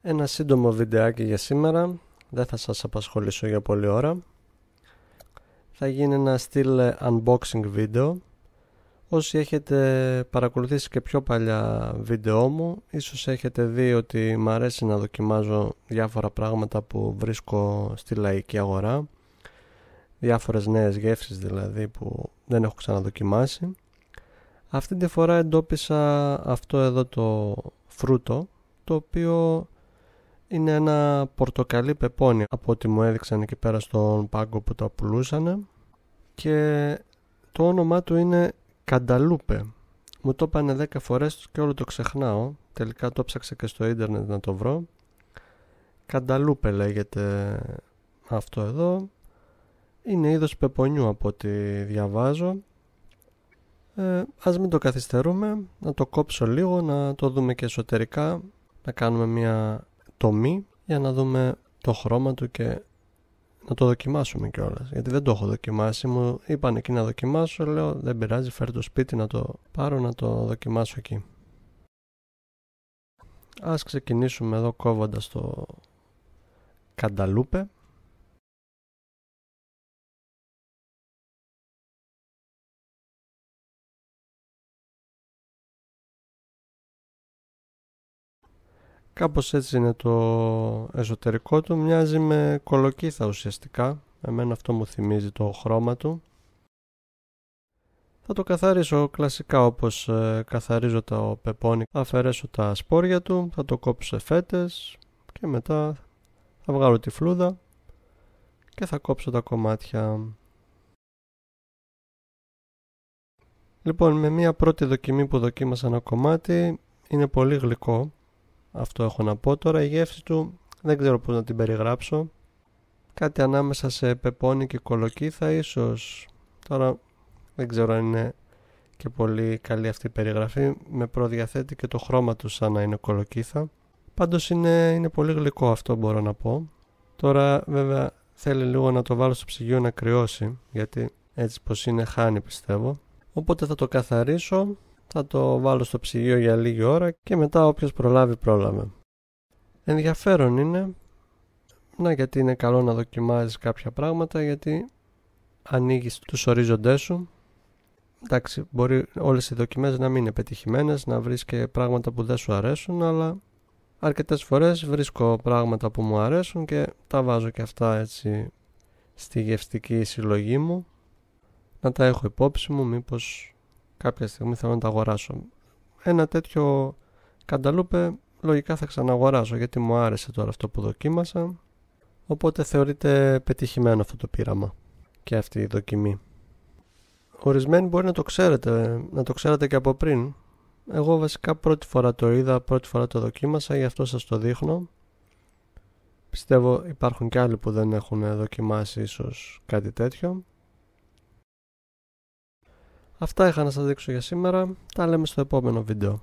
Ένα σύντομο βιντεάκι για σήμερα. Δεν θα σας απασχολήσω για πολλή ώρα. Θα γίνει ένα στυλ unboxing βίντεο. Όσοι έχετε παρακολουθήσει και πιο παλιά βίντεό μου, ίσως έχετε δει ότι μου αρέσει να δοκιμάζω διάφορα πράγματα που βρίσκω στη λαϊκή αγορά διάφορες νέες γεύσεις δηλαδή που δεν έχω ξαναδοκιμάσει αυτή τη φορά εντόπισα αυτό εδώ το φρούτο το οποίο είναι ένα πορτοκαλί πεπόνι από ό,τι μου έδειξαν εκεί πέρα στον πάγκο που το πουλούσανε και το όνομά του είναι Κανταλούπε μου το είπανε 10 φορές και όλο το ξεχνάω τελικά το ψάξα και στο ίντερνετ να το βρω Κανταλούπε λέγεται αυτό εδώ είναι είδος πεπονιού από ό,τι διαβάζω. Ε, ας μην το καθυστερούμε, να το κόψω λίγο, να το δούμε και εσωτερικά, να κάνουμε μια τομή για να δούμε το χρώμα του και να το δοκιμάσουμε κιόλας. Γιατί δεν το έχω δοκιμάσει. Μου είπαν εκεί να δοκιμάσω. Λέω δεν πειράζει, φέρ το σπίτι να το πάρω να το δοκιμάσω εκεί. Ας ξεκινήσουμε εδώ κόβοντας το κανταλούπε Κάπως έτσι είναι το εσωτερικό του, μοιάζει με κολοκύθα ουσιαστικά. Εμένα αυτό μου θυμίζει το χρώμα του. Θα το καθαρίσω κλασικά όπως ε, καθαρίζω το πεπόνι. αφαιρέσω τα σπόρια του, θα το κόψω σε φέτες και μετά θα βγάλω τη φλούδα και θα κόψω τα κομμάτια. Λοιπόν, με μία πρώτη δοκιμή που δοκίμασα ένα κομμάτι, είναι πολύ γλυκό αυτό έχω να πω τώρα. Η γεύση του δεν ξέρω πώς να την περιγράψω. Κάτι ανάμεσα σε πεπόνι και κολοκύθα ίσως. Τώρα δεν ξέρω αν είναι και πολύ καλή αυτή η περιγραφή. Με προδιαθέτει και το χρώμα του σαν να είναι κολοκύθα. Πάντως είναι, είναι πολύ γλυκό αυτό μπορώ να πω. Τώρα βέβαια θέλει λίγο να το βάλω στο ψυγείο να κρυώσει γιατί έτσι πως είναι χάνει πιστεύω. Οπότε θα το καθαρίσω θα το βάλω στο ψυγείο για λίγη ώρα και μετά όποιος προλάβει πρόλαβε. Ενδιαφέρον είναι, να γιατί είναι καλό να δοκιμάζεις κάποια πράγματα γιατί ανοίγεις τους ορίζοντές σου. Εντάξει, μπορεί όλες οι δοκιμές να μην είναι πετυχημένες, να βρεις και πράγματα που δεν σου αρέσουν, αλλά αρκετές φορές βρίσκω πράγματα που μου αρέσουν και τα βάζω και αυτά έτσι στη γευστική συλλογή μου. Να τα έχω υπόψη μου μήπως κάποια στιγμή θέλω να τα αγοράσω. Ένα τέτοιο κανταλούπε λογικά θα ξαναγοράσω γιατί μου άρεσε τώρα αυτό που δοκίμασα. Οπότε θεωρείται πετυχημένο αυτό το πείραμα και αυτή η δοκιμή. Ορισμένοι μπορεί να το ξέρετε, να το ξέρατε και από πριν. Εγώ βασικά πρώτη φορά το είδα, πρώτη φορά το δοκίμασα, γι' αυτό σας το δείχνω. Πιστεύω υπάρχουν και άλλοι που δεν έχουν δοκιμάσει ίσως κάτι τέτοιο. Αυτά είχα να σας δείξω για σήμερα. Τα λέμε στο επόμενο βίντεο.